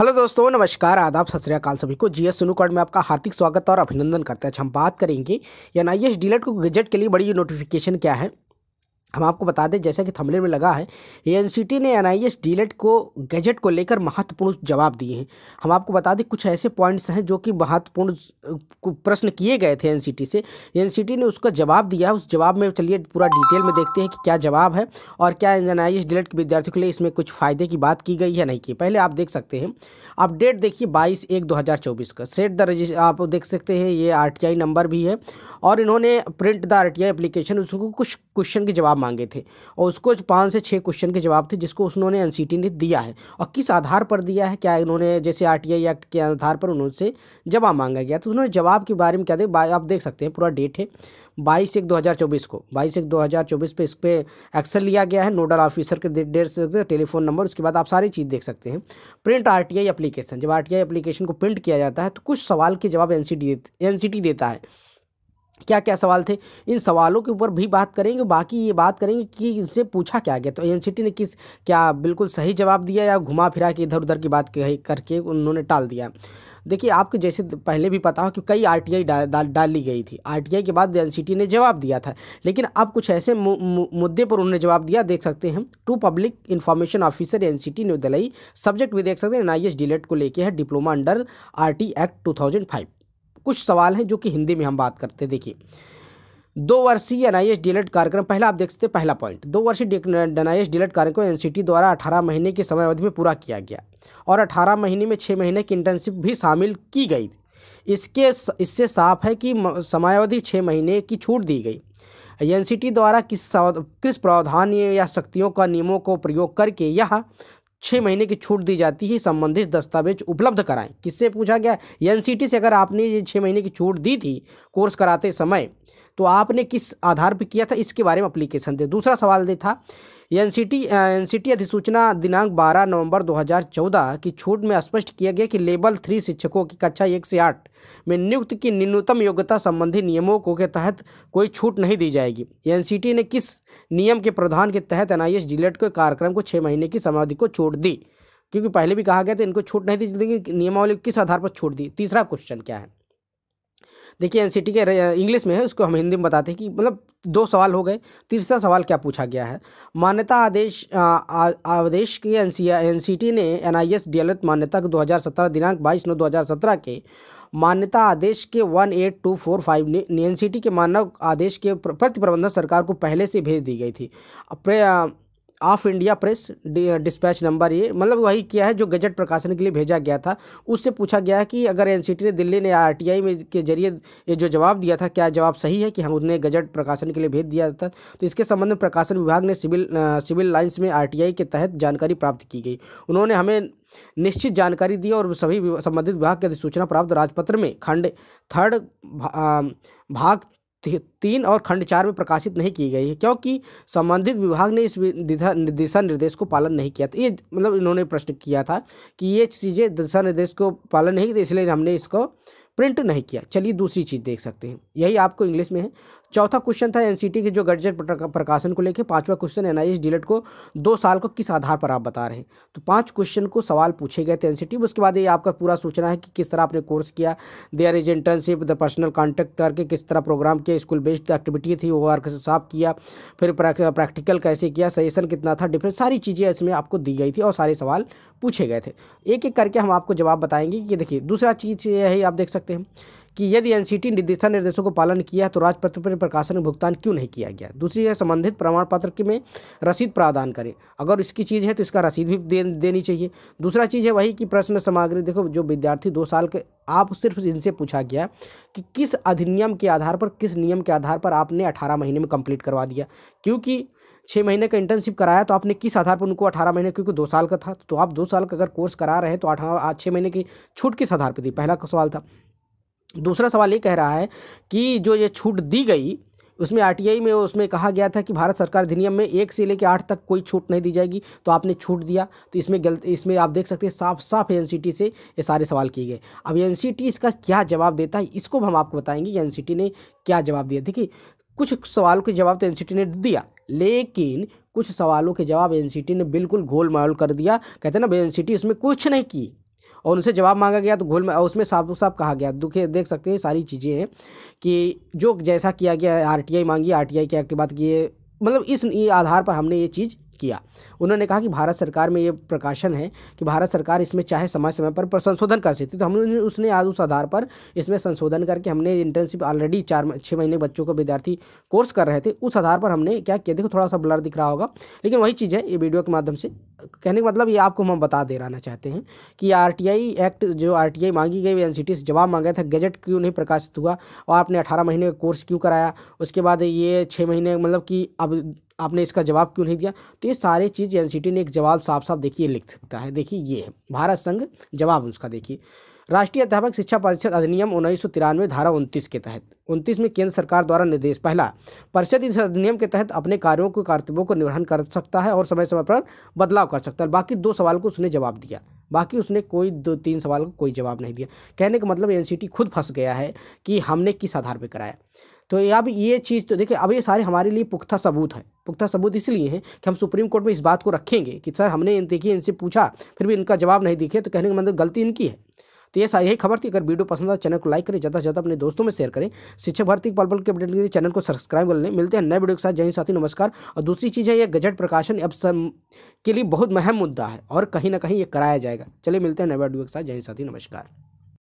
hello दोस्तों नमस्कार आदाब सत श्रीकाल सभी को जीएस एस कार्ड में आपका हार्दिक स्वागत और अभिनंदन करते हैं अच्छा हम बात करेंगे एन आई एस डीलर को गजट के लिए बड़ी नोटिफिकेशन क्या है हम आपको बता दें जैसा कि थमले में लगा है एएनसीटी ने एनआईएस डीलेट e को गजट को लेकर महत्वपूर्ण जवाब दिए हैं हम आपको बता दें कुछ ऐसे पॉइंट्स हैं जो कि महत्वपूर्ण प्रश्न किए गए थे एनसीटी से एनसीटी ने उसका जवाब दिया उस जवाब में चलिए पूरा डिटेल में देखते हैं कि क्या जवाब है और क्या एन आई डीलेट के विद्यार्थियों के लिए इसमें कुछ फ़ायदे की बात की गई है नहीं की पहले आप देख सकते हैं अपडेट देखिए बाईस एक दो का सेट द रजिस्ट आप देख सकते हैं ये आर नंबर भी है और इन्होंने प्रिंट द आर एप्लीकेशन उसको कुछ क्वेश्चन के जवाब मांगे थे और उसको पाँच से छः क्वेश्चन के जवाब थे जिसको उन्होंने एन ने दिया है और किस आधार पर दिया है क्या इन्होंने जैसे आर एक्ट के आधार पर उन्होंने जवाब मांगा गया तो उन्होंने जवाब के बारे में क्या दिया आप देख सकते हैं पूरा डेट है बाईस एक 2024 को बाईस एक 2024 पे इस पर एक्शन लिया गया है नोडल ऑफिसर के डेट से टेलीफोन नंबर उसके बाद आप सारी चीज़ देख सकते हैं प्रिंट आर एप्लीकेशन जब आर एप्लीकेशन को प्रिंट किया जाता है तो कुछ सवाल के जवाब एन देता है क्या क्या सवाल थे इन सवालों के ऊपर भी बात करेंगे बाकी ये बात करेंगे कि इनसे पूछा क्या गया तो एन ने किस क्या बिल्कुल सही जवाब दिया या घुमा फिरा के इधर उधर की बात करके उन्होंने टाल दिया देखिए आपको जैसे पहले भी पता हो कि कई आरटीआई डाल डा, डाली गई थी आरटीआई के बाद एनसीटी ने जवाब दिया था लेकिन अब कुछ ऐसे मुद्दे पर उन्होंने जवाब दिया देख सकते हैं to public information officer NCT ने दिल्ली सब्जेक्ट भी देख सकते हैं एन आई डिलेट को लेकर है diploma under R act to कुछ सवाल हैं जो कि हिंदी में हम बात करते हैं देखिए दो वर्षीय एन आई कार्यक्रम पहला आप देख सकते हैं पहला पॉइंट दो वर्षीय एन आई कार्यक्रम एन द्वारा अठारह महीने की समय अवधि में पूरा किया गया और अठारह महीने में छः महीने की इंटर्नशिप भी शामिल की गई इसके इससे साफ है कि समयावधि छः महीने की छूट दी गई एन द्वारा किस किस प्रावधान या शक्तियों का नियमों को प्रयोग करके यह छः महीने की छूट दी जाती है संबंधित दस्तावेज उपलब्ध कराएं किससे पूछा गया एन से अगर आपने ये छः महीने की छूट दी थी कोर्स कराते समय तो आपने किस आधार पर किया था इसके बारे में अप्लीकेशन दे दूसरा सवाल दे था एन एनसीटी अधिसूचना दिनांक 12 नवंबर 2014 की छूट में स्पष्ट किया गया कि लेवल थ्री शिक्षकों की कक्षा एक से आठ में नियुक्त की न्यूनतम योग्यता संबंधी नियमों को के तहत कोई छूट नहीं दी जाएगी एनसीटी ने किस नियम के प्रावधान के तहत एन आई जिलेट के कार्यक्रम को छः महीने की समाधि को छूट दी क्योंकि पहले भी कहा गया था इनको छूट नहीं दी लेकिन नियमावली किस आधार पर छूट दी तीसरा क्वेश्चन क्या है देखिए एन के इंग्लिश में है उसको हम हिंदी में बताते हैं कि मतलब दो सवाल हो गए तीसरा सवाल क्या पूछा गया है मान्यता आदेश आदेश के N C N C T ने एन आई एल डीएलएड मान्यता हज़ार 2017 दिनांक 22 नौ 2017 के मान्यता आदेश के one eight two four five ने टी के मानव आदेश के प्रति प्रबंधन सरकार को पहले से भेज दी गई थी of India press dispatch number ये मतलब वही किया है जो गजट प्रकाशन के लिए भेजा गया था उससे पूछा गया है कि अगर एनसीटी ने दिल्ली ने आरटीआई में के जरिए ये जो जवाब दिया था क्या जवाब सही है कि हम उन्हें गजट प्रकाशन के लिए भेज दिया था तो इसके संबंध में प्रकाशन विभाग ने सिविल सिविल लाइन्स में आर के तहत जानकारी प्राप्त की गई उन्होंने हमें निश्चित जानकारी दी और सभी संबंधित विभाग की अधिसूचना प्राप्त राजपत्र में खंड थर्ड भाग तीन और खंड चार में प्रकाशित नहीं की गई है क्योंकि संबंधित विभाग ने इस दिशा निर्देश को पालन नहीं किया था ये मतलब इन्होंने प्रश्न किया था कि ये चीज़ें दिशा निर्देश को पालन नहीं किया इसलिए हमने इसको प्रिंट नहीं किया चलिए दूसरी चीज़ देख सकते हैं यही आपको इंग्लिश में है चौथा क्वेश्चन था एनसीटी के जो गजट प्रकाशन को लेकर पांचवा क्वेश्चन एनआईएस डीलेट को दो साल को किस आधार पर आप बता रहे हैं तो पांच क्वेश्चन को सवाल पूछे गए थे एनसीटी उसके बाद ये आपका पूरा सूचना है कि किस तरह आपने कोर्स किया there is internship the personal contact करके किस तरह प्रोग्राम किया स्कूल बेस्ड एक्टिविटी थी वो साफ किया फिर प्रैक्टिकल कैसे किया सजेशन कितना था डिफरेंट सारी चीज़ें इसमें आपको दी गई थी और सारे सवाल पूछे गए थे एक एक करके हम आपको जवाब बताएंगे कि देखिए दूसरा चीज़ ये है आप देख सकते हैं कि यदि एनसीटी दिशा निर्देशों को पालन किया है तो राजपत्र पर प्रकाशन में भुगतान क्यों नहीं किया गया दूसरी है संबंधित प्रमाण पत्र के में रसीद प्रादान करें अगर इसकी चीज़ है तो इसका रसीद भी दे, देनी चाहिए दूसरा चीज़ है वही कि प्रश्न सामग्री देखो जो विद्यार्थी दो साल के आप सिर्फ इनसे पूछा गया कि किस अधिनियम के आधार पर किस नियम के आधार पर आपने अठारह महीने में कंप्लीट करवा दिया क्योंकि छः महीने का इंटर्नशिप कराया तो आपने किस आधार पर उनको अठारह महीने क्योंकि दो साल का था तो आप दो साल का अगर कोर्स करा रहे हैं तो अठारह छः महीने की छूट किस आधार पर दी पहला सवाल था दूसरा सवाल ये कह रहा है कि जो ये छूट दी गई उसमें आरटीआई में उसमें कहा गया था कि भारत सरकार अधिनियम में एक से लेकर आठ तक कोई छूट नहीं दी जाएगी तो आपने छूट दिया तो इसमें गलत इसमें आप देख सकते हैं साफ साफ एन से ये सारे सवाल किए गए अब एन इसका क्या जवाब देता है इसको हम आपको बताएंगे कि एन ने क्या जवाब दिया देखिए कुछ सवालों के जवाब तो एन ने दिया लेकिन कुछ सवालों के जवाब एन ने बिल्कुल गोलमाल कर दिया कहते हैं ना एन इसमें कुछ नहीं की और उनसे जवाब मांगा गया तो घोल में उसमें साफ साफ कहा गया दुखे देख सकते हैं सारी चीज़ें हैं कि जो जैसा किया गया आर मांगी आर की एक्ट बात की मतलब इस आधार पर हमने ये चीज़ किया उन्होंने कहा कि भारत सरकार में ये प्रकाशन है कि भारत सरकार इसमें चाहे समय समय पर, संशोधन कर सकती तो हमने उसने आज उस आधार पर इसमें संशोधन करके हमने इंटर्नशिप ऑलरेडी चार छः महीने बच्चों को विद्यार्थी कोर्स कर रहे थे उस आधार पर हमने क्या किया देखो थोड़ा सा ब्लर दिख रहा होगा लेकिन वही चीज़ है ये वीडियो के माध्यम से कहने का मतलब ये आपको हम बता दे रहना चाहते हैं कि आर एक्ट जो आर मांगी गई एन सी जवाब मांगा था गजट क्यों नहीं प्रकाशित हुआ और आपने अठारह महीने का कोर्स क्यों कराया उसके बाद ये छः महीने मतलब कि अब आपने इसका जवाब क्यों नहीं दिया तो ये सारे चीज़ एन ने एक जवाब साफ साफ देखिए लिख सकता है देखिए ये है भारत संघ जवाब उसका देखिए राष्ट्रीय अध्यापक शिक्षा परिषद अधिनियम उन्नीस धारा उनतीस के तहत उनतीस में केंद्र सरकार द्वारा निर्देश पहला परिषद इस अधिनियम के तहत अपने कार्यों के कर्तव्यों को निर्वहन कर सकता है और समय समय पर बदलाव कर सकता है बाकी दो सवाल को उसने जवाब दिया बाकी उसने कोई दो तीन सवाल को कोई जवाब नहीं दिया कहने का मतलब एन खुद फंस गया है कि हमने किस आधार पर कराया तो अब ये चीज़ तो देखिए अब ये सारे हमारे लिए पुख्ता सबूत है पुख्ता सबूत इसलिए है कि हम सुप्रीम कोर्ट में इस बात को रखेंगे कि सर हमने देखिए इनसे पूछा फिर भी इनका जवाब नहीं दिखे तो कहने का मतलब गलती इनकी है तो ये सारी यही खबर थी अगर वीडियो पसंद आए तो चैनल को लाइक करें ज़्यादा से ज़्यादा अपने दोस्तों में शेयर करें शिक्षा भर्ती पल पल के अपडेट के लिए चैनल को सब्सक्राइब कर लें मिलते हैं नए वीडियो के साथ जय साथी नमस्कार और दूसरी चीज़ है ये गजट प्रकाशन अब के लिए बहुत महम मुद्दा है और कहीं ना कहीं ये कराया जाएगा चलिए मिलते हैं नए वीडियो के साथ जय साथी नमस्कार